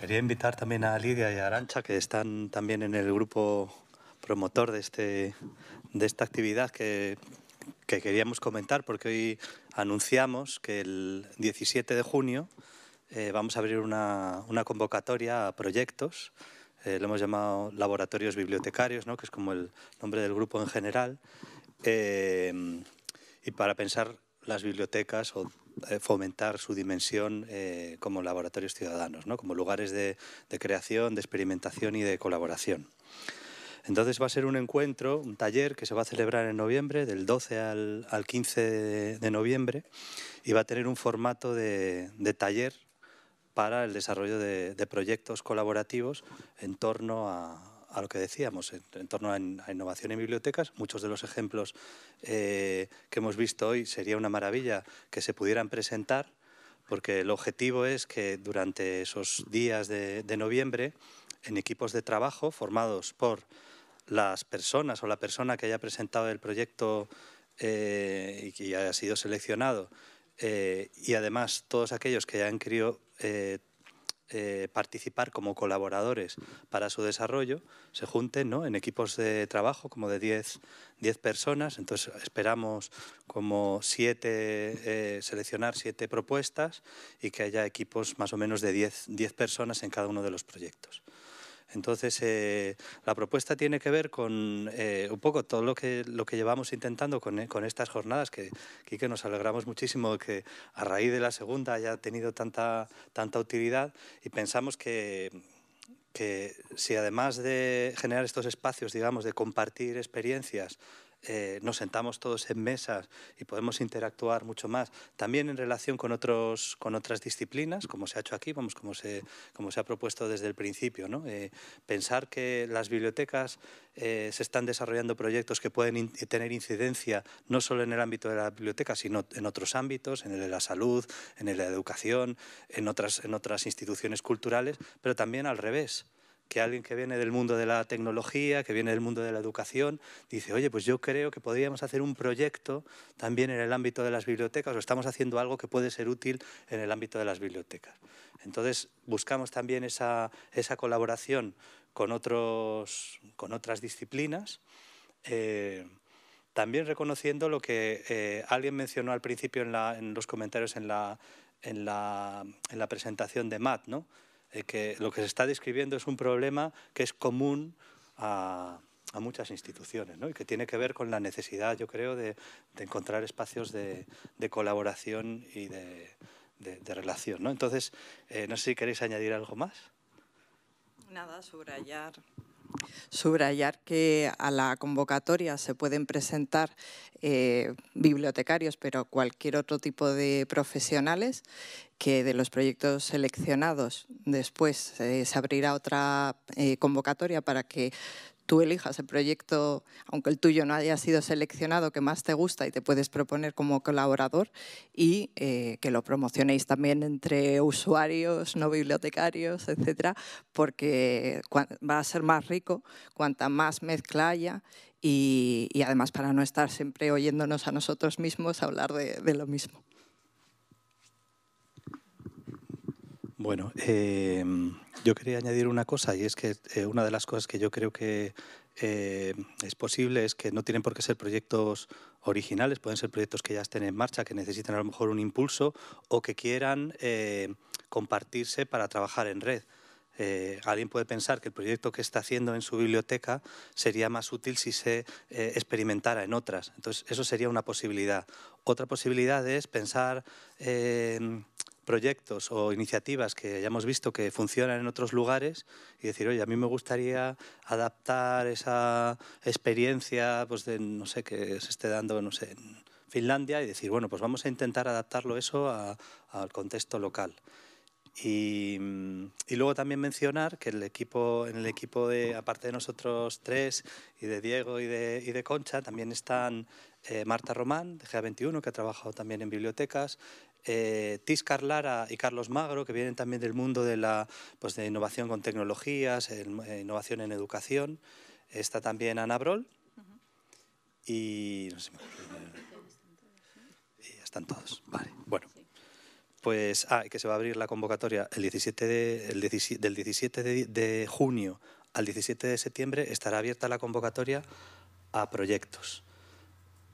Quería invitar también a Lidia y a Arancha, que están también en el grupo promotor de, este, de esta actividad que, queríamos comentar, porque hoy anunciamos que el 17 de junio eh, vamos a abrir una, convocatoria a proyectos. Eh, lo hemos llamado laboratorios bibliotecarios, que es como el nombre del grupo en general, eh, y para pensar las bibliotecas o eh, fomentar su dimensión eh, como laboratorios ciudadanos, ¿no? como lugares de, creación, de experimentación y de colaboración. Entonces va a ser un encuentro, un taller que se va a celebrar en noviembre, del 12 al, 15 de, noviembre, y va a tener un formato de, taller para el desarrollo de, proyectos colaborativos en torno a, a lo que decíamos, en, torno a, innovación en bibliotecas, muchos de los ejemplos eh, que hemos visto hoy sería una maravilla que se pudieran presentar, porque el objetivo es que durante esos días de, noviembre, en equipos de trabajo formados por las personas o la persona que haya presentado el proyecto eh, y que haya sido seleccionado, eh, y además todos aquellos que hayan querido eh, participar como colaboradores para su desarrollo se junten ¿no? en equipos de trabajo como de 10, personas. Entonces esperamos como siete, eh, seleccionar siete propuestas y que haya equipos más o menos de 10 personas en cada uno de los proyectos. Entonces, eh, la propuesta tiene que ver con eh, un poco todo lo que, llevamos intentando eh, con, estas jornadas, que, que nos alegramos muchísimo que a raíz de la segunda haya tenido tanta, utilidad y pensamos que que si además de generar estos espacios, digamos, de compartir experiencias, eh, nos sentamos todos en mesas y podemos interactuar mucho más, también en relación con, otras disciplinas, como se ha hecho aquí, como se, ha propuesto desde el principio. ¿no? Eh, pensar que las bibliotecas eh, se están desarrollando proyectos que pueden tener incidencia no solo en el ámbito de la biblioteca, sino en otros ámbitos, en el de la salud, en el de la educación, en otras instituciones culturales, pero también al revés que alguien que viene del mundo de la tecnología, que viene del mundo de la educación, dice, oye, pues yo creo que podríamos hacer un proyecto también en el ámbito de las bibliotecas o estamos haciendo algo que puede ser útil en el ámbito de las bibliotecas. Entonces, buscamos también esa, colaboración con, otros, con otras disciplinas. Eh, también reconociendo lo que eh, alguien mencionó al principio en, los comentarios en la, en la presentación de Matt, ¿no? Eh, que lo que se está describiendo es un problema que es común a, muchas instituciones ¿no? y que tiene que ver con la necesidad, yo creo, de, encontrar espacios de, colaboración y de, relación. Entonces, eh, no sé si queréis añadir algo más. Nada, subrayar Subrayar que a la convocatoria se pueden presentar eh, bibliotecarios, pero cualquier otro tipo de profesionales, que de los proyectos seleccionados después eh, se abrirá otra eh, convocatoria para que tú elijas el proyecto, aunque el tuyo no haya sido seleccionado, que más te gusta y te puedes proponer como colaborador y eh, que lo promocionéis también entre usuarios, no bibliotecarios, etcétera, porque va a ser más rico cuanta más mezcla y, además para no estar siempre oyéndonos a nosotros mismos hablar de lo mismo. Bueno, em, yo quería añadir una cosa y es que eh, una de las cosas que yo creo que eh, es posible es que no tienen por qué ser proyectos originales, pueden ser proyectos que ya estén en marcha, que necesiten a lo mejor un impulso o que quieran eh, compartirse para trabajar en red. alguien puede pensar que el proyecto que está haciendo en su biblioteca sería más útil si se experimentara en otras. Entonces, eso sería una posibilidad. Otra posibilidad es pensar eh, proyectos o iniciativas que hayamos visto que funcionan en otros lugares y decir, oye, a mí me gustaría adaptar esa experiencia, pues no sé, que se esté dando, en Finlandia y decir, bueno, pues vamos a intentar adaptarlo eso al contexto local. Mm, y, luego también mencionar que el equipo, en el equipo de, aparte de nosotros tres, y de Diego y de, y de Concha, también están eh, Marta Román, de GA21, que ha trabajado también en bibliotecas, eh, Tis Carlara y Carlos Magro, que vienen también del mundo de la pues de innovación con tecnologías, eh, innovación en educación. Está también Ana Brol. Y están todos. Vale, bueno. Pues, ah, que se va a abrir la convocatoria el 17 del 17 de, junio al 17 de septiembre estará abierta la convocatoria a proyectos.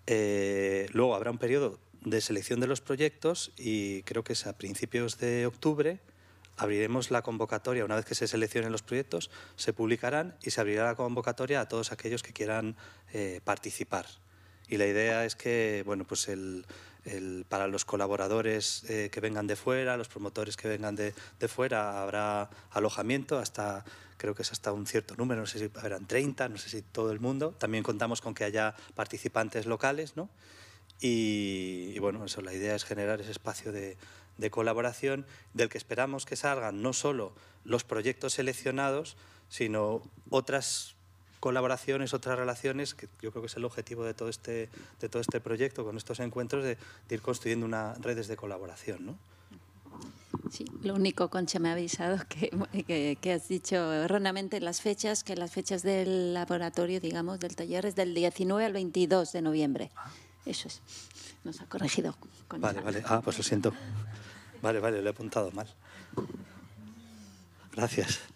Eh, luego habrá un periodo de selección de los proyectos y creo que es a principios de octubre abriremos la convocatoria. Una vez que se seleccionen los proyectos, se publicarán y se abrirá la convocatoria a todos aquellos que quieran eh, participar. Y la idea es que bueno, pues el, para los colaboradores eh, que vengan de fuera, los promotores que vengan de, de, fuera, habrá alojamiento hasta, creo que es hasta un cierto número, no sé si habrán 30, no sé si todo el mundo. También contamos con que haya participantes locales, ¿no? Y, y bueno, eso, la idea es generar ese espacio de, de colaboración del que esperamos que salgan no solo los proyectos seleccionados, sino otras colaboraciones, otras relaciones, que yo creo que es el objetivo de todo este, de todo este proyecto, con estos encuentros, de, ir construyendo una redes de colaboración. ¿no? Sí, lo único, Concha, me ha avisado que, has dicho erróneamente las fechas, que las fechas del laboratorio, digamos, del taller es del 19 al 22 de noviembre. Ah. Eso es. Nos ha corregido. Vale, vale. Ah, pues lo siento. Vale, vale, lo he apuntado mal. Gracias.